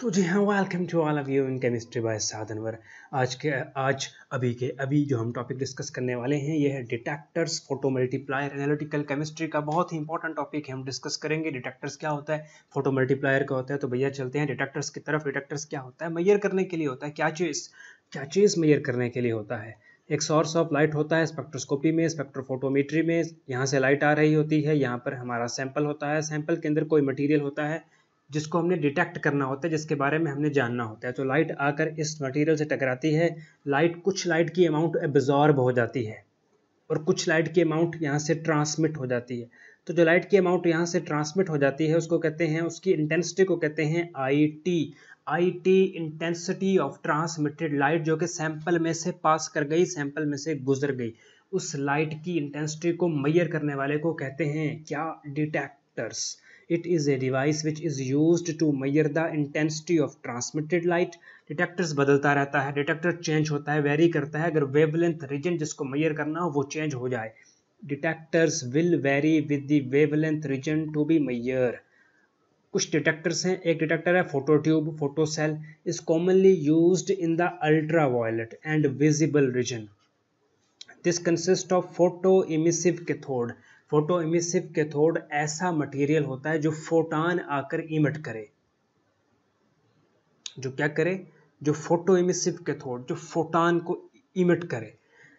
तो जी हाँ welcome to all of you in chemistry by साधनवर आज के आज अभी के अभी जो हम टॉपिक डिस्कस करने वाले हैं ये है detectors photomultiplier analytical chemistry का बहुत ही इंपॉर्टेंट टॉपिक है हम डिस्कस करेंगे डिटेक्टर्स क्या होता है फोटो मल्टीप्लायर का होता है तो भैया चलते हैं डिटेक्टर्स की तरफ डिटेक्टर्स क्या होता है मैयर करने के लिए होता है क्या चीज़ क्या चीज़ मैयर करने के लिए होता है एक सोर्स ऑफ लाइट होता है स्पेक्ट्रोस्कोपी में स्पेक्ट्रोफोटोमीट्री में यहाँ से लाइट आ रही होती है यहाँ पर हमारा सैंपल होता है सैंपल के अंदर कोई मटेरियल होता है जिसको हमने डिटेक्ट करना होता है जिसके बारे में हमने जानना होता है तो लाइट आकर इस मटेरियल से टकराती है लाइट कुछ लाइट की अमाउंट एब्जॉर्ब हो जाती है और कुछ लाइट की अमाउंट यहाँ से ट्रांसमिट हो जाती है तो जो लाइट की अमाउंट यहाँ से ट्रांसमिट हो जाती है उसको कहते हैं उसकी इंटेंसिटी को कहते हैं I T I T intensity of transmitted light जो कि सैंपल में से पास कर गई सैंपल में से गुजर गई उस लाइट की इंटेंसिटी को मैयर करने वाले को कहते हैं क्या detectors It is a device which is used to measure the intensity of transmitted light. Detectors बदलता रहता है डिटेक्टर चेंज होता है वेरी करता है अगर वेवलेंथ रीजन जिसको मैयर करना हो वो चेंज हो जाए detectors will vary with the wavelength region to be measure कुछ डिटेक्टर्स हैं एक डिटेक्टर है phototube photocell is commonly use in the ultraviolet and visible region this consist of photoemissive cathode photoemissive cathode ऐसा material होता है जो photon आकर emit करे जो क्या करे जो फोटो इमिसिव कैथोड जो फोटान को इमिट करे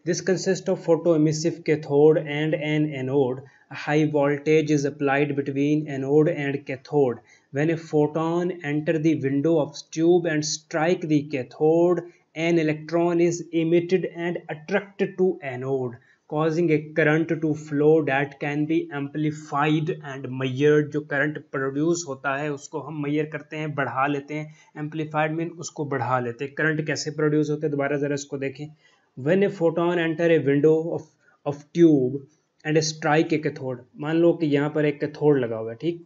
this consist of photoemissive cathode and an anode high voltage is applied between anode and cathode when a photon enter the window of tube and strike the cathode an electron is emitted and attracted to anode causing a current to flow that can be amplified and measured जो current produce होता है उसको हम measure करते हैं बढ़ा लेते हैं amplified mean उसको बढ़ा लेते हैं current कैसे produce होते हैं दोबारा ज़रा इसको देखें when a photon enter a window of of tube and strike a cathode मान लो कि यहाँ पर एक कैथोड लगा हुआ है ठीक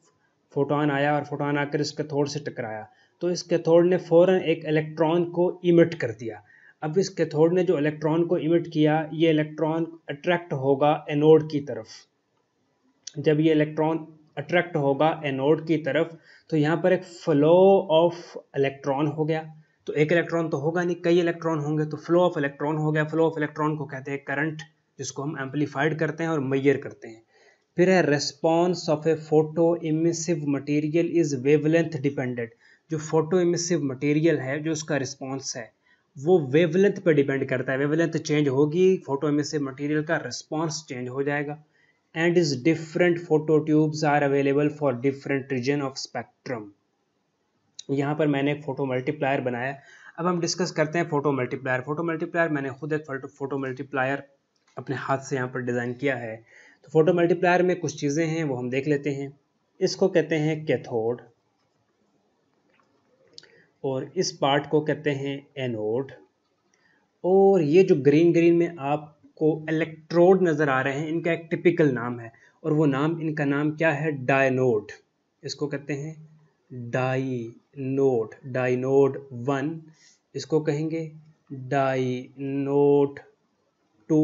फोटोन आया और फोटोन आकर इस कैथोड से टकराया तो इस कैथोड ने फ़ौरन एक इलेक्ट्रॉन को इमिट कर दिया अब इस कैथोड ने जो इलेक्ट्रॉन को इमिट किया ये इलेक्ट्रॉन अट्रैक्ट होगा एनोड की तरफ जब ये इलेक्ट्रॉन अट्रैक्ट होगा एनोड की तरफ तो यहाँ पर एक फ्लो ऑफ इलेक्ट्रॉन हो गया तो एक इलेक्ट्रॉन तो होगा नहीं कई इलेक्ट्रॉन होंगे तो फ्लो ऑफ इलेक्ट्रॉन हो गया फ्लो ऑफ इलेक्ट्रॉन को कहते हैं करंट जिसको हम एम्पलीफाइड करते हैं और मैयर करते हैं फिर है response of a photoemissive material is wavelength dependent जो फोटो इमिसिव मटीरियल है जो उसका रिस्पॉन्स है वो वेवलेंथ पे डिपेंड करता है वेवलेंथ चेंज होगी फोटो में से मटेरियल का रिस्पॉन्स चेंज हो जाएगा and is different phototubes are available for different region of spectrum यहाँ पर मैंने एक फोटो मल्टीप्लायर बनाया अब हम डिस्कस करते हैं फोटो मल्टीप्लायर फोटो मल्टीप्लायर मैंने खुद एक फोटो मल्टीप्लायर अपने हाथ से यहाँ पर डिज़ाइन किया है तो फोटो मल्टीप्लायर में कुछ चीज़ें हैं वो हम देख लेते हैं इसको कहते हैं कैथोड और इस पार्ट को कहते हैं एनोड और ये जो ग्रीन ग्रीन में आपको इलेक्ट्रोड नज़र आ रहे हैं इनका एक टिपिकल नाम है और वो नाम इनका नाम क्या है डायनोड इसको कहते हैं डाइनोड डाइनोड वन इसको कहेंगे डाइनोड टू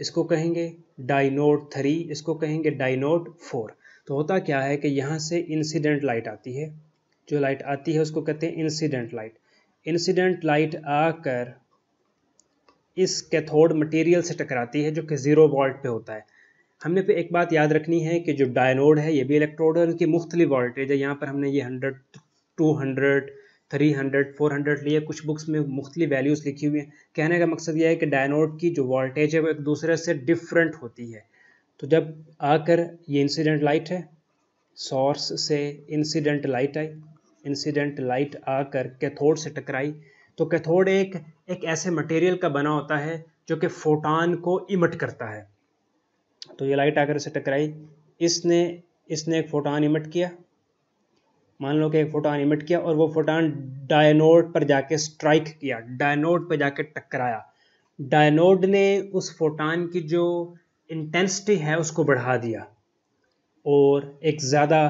इसको कहेंगे डाइनोड थ्री इसको कहेंगे डाइनोड फोर तो होता क्या है कि यहाँ से इंसिडेंट लाइट आती है जो लाइट आती है उसको कहते हैं इंसिडेंट लाइट इंसिडेंट लाइट आकर इस कैथोड मटेरियल से टकराती है जो कि ज़ीरो वॉल्ट पे होता है हमने पे एक बात याद रखनी है कि जो डायनोड है ये भी इलेक्ट्रोड है उनकी मुख्तलि वोल्टेज है यहाँ पर हमने ये hundred two hundred three hundred four hundred लिए कुछ बुक्स में मुख्तलि वैल्यूज़ लिखी हुई हैं कहने का मकसद यह है कि डायनोड की जो वोल्टेज है वो एक दूसरे से डिफरेंट होती है तो जब आकर ये इंसिडेंट लाइट है सोर्स से इंसिडेंट लाइट आई इंसिडेंट लाइट आकर कैथोड से टकराई तो कैथोड एक एक ऐसे मटेरियल का बना होता है जो कि फोटान को इमट करता है तो ये लाइट आकर इसे टकराई इसने इसने एक फोटान इमट किया मान लो कि एक फोटान इमट किया और वो फोटान डायनोड पर जाके स्ट्राइक किया डायनोड पर जाके टकराया डायनोड ने उस फोटान की जो इंटेंसिटी है उसको बढ़ा दिया और एक ज़्यादा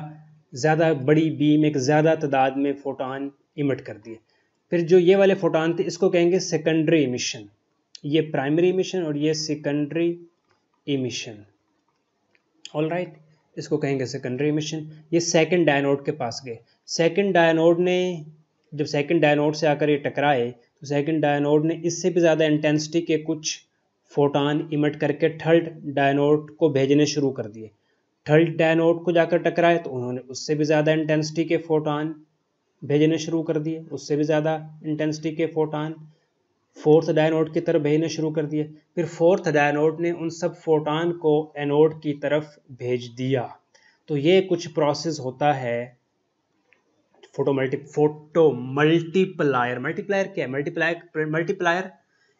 ज़्यादा बड़ी बीम एक ज़्यादा तादाद में फ़ोटान इमट कर दिए फिर जो ये वाले फ़ोटान थे इसको कहेंगे सेकेंडरी इमिशन ये प्राइमरी इमिशन और ये सेकेंडरी इमिशन ऑल राइट इसको कहेंगे सेकेंडरी इमिशन ये सेकेंड डायनोड के पास गए सेकेंड डायनोड ने जब सेकेंड डायनोड से आकर ये टकराए तो सेकेंड डायनोड ने इससे भी ज़्यादा इंटेंसिटी के कुछ फोटान इमट करके थर्ड डायनोड को भेजने शुरू कर दिए थर्ड डायनोड को जाकर टकराए तो उन्होंने उससे भी ज़्यादा इंटेंसिटी के फोटोन भेजने शुरू कर दिए उससे भी ज़्यादा इंटेंसिटी के फोटोन फोर्थ डायनोड की तरफ भेजने शुरू कर दिए फिर फोर्थ डायनोड ने उन सब फोटोन को एनोड की तरफ भेज दिया तो ये कुछ प्रोसेस होता है photo multi photomultiplier multiplier क्या है मल्टीप्लायर मल्टीप्लायर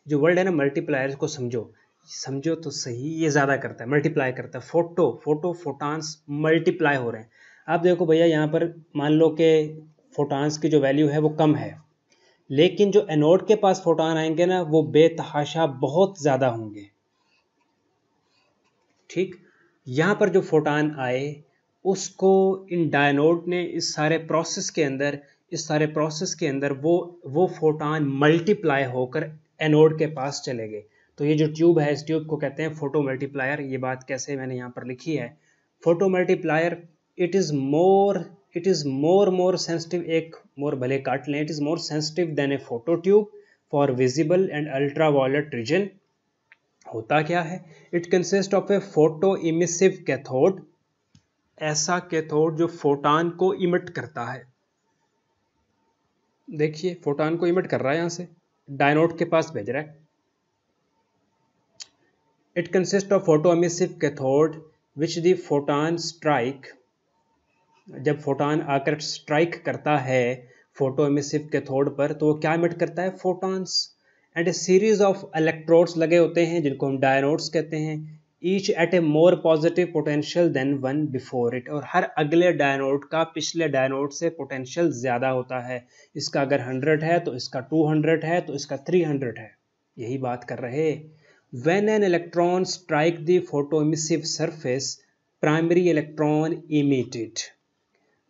जो वर्ड है ना मल्टीप्लायर को समझो समझो तो सही ये ज़्यादा करता है मल्टीप्लाई करता है फोटो फोटो फोटॉन्स मल्टीप्लाई हो रहे हैं अब देखो भैया यहाँ पर मान लो कि फोटॉन्स की जो वैल्यू है वो कम है लेकिन जो एनोड के पास फोटान आएंगे ना वो बेतहाशा बहुत ज़्यादा होंगे ठीक यहाँ पर जो फोटान आए उसको इन डायनोड ने इस सारे प्रोसेस के अंदर इस सारे प्रोसेस के अंदर वो वो फोटान मल्टीप्लाई होकर एनोड के पास चले गए तो ये जो ट्यूब है इस ट्यूब को कहते हैं फोटो मल्टीप्लायर ये बात कैसे मैंने यहाँ पर लिखी है photomultiplier it is more it is more more sensitive एक मोर भले काट लें it is more sensitive than a phototube for visible and ultraviolet region होता क्या है it consist of a photoemissive cathode ऐसा cathode जो photon को इमिट करता है देखिए फोटान को इमिट कर रहा है यहां से डायनोट के पास भेज रहा है It consists of photoemissive cathode which the photon strike जब फोटान आकर स्ट्राइक करता है फोटोएमिसिव कैथोड पर तो वो क्या एमिट करता है photons and a series of electrodes लगे होते हैं जिनको हम डायनोड्स कहते हैं each at a more positive potential than one before it और हर अगले डायनोड का पिछले डायनोड से पोटेंशियल ज़्यादा होता है इसका अगर 100 है तो इसका 200 है तो इसका 300 है यही बात कर रहे When an electron strikes the photoemissive surface, primary electron emitted.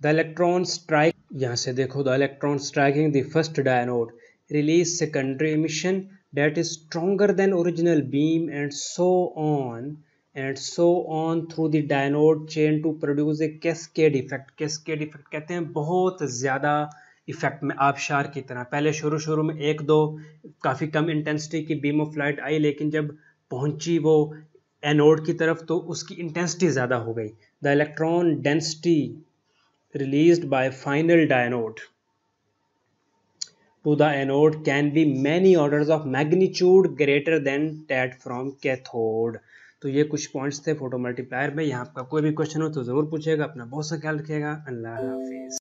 The electron strike यहाँ से देखो the electron striking the first diode, release secondary emission that is stronger than original beam and so on and so on through the diode chain to produce a cascade effect. Cascade effect कहते हैं बहुत ज़्यादा effect में आबशार की तरह पहले शुरू शुरू में एक दो काफ़ी कम इंटेंसिटी की बीम ऑफ लाइट आई लेकिन जब पहुंची वो एनोड की तरफ तो उसकी इंटेंसिटी ज़्यादा हो गई the electron density release by final dynode to the anode can be many order of magnitude greater than that from cathode तो ये कुछ पॉइंट्स थे फोटो मल्टीप्लायर में यहाँ आपका कोई भी क्वेश्चन हो तो ज़रूर पूछेगा अपना बहुत सा ख्याल रखिएगा अल्लाह हाफिज़